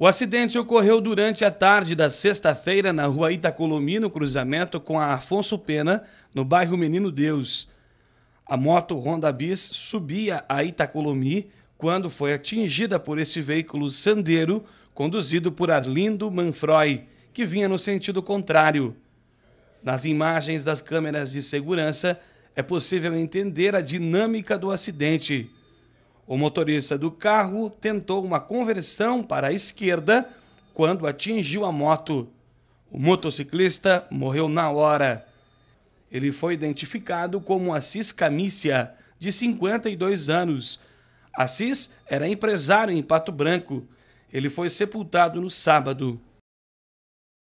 O acidente ocorreu durante a tarde da sexta-feira na rua Itacolomi, no cruzamento com a Afonso Pena, no bairro Menino Deus. A moto Honda Bis subia a Itacolomi quando foi atingida por esse veículo sandeiro conduzido por Arlindo Manfroy, que vinha no sentido contrário. Nas imagens das câmeras de segurança, é possível entender a dinâmica do acidente. O motorista do carro tentou uma conversão para a esquerda quando atingiu a moto. O motociclista morreu na hora. Ele foi identificado como Assis Camícia, de 52 anos. Assis era empresário em Pato Branco. Ele foi sepultado no sábado.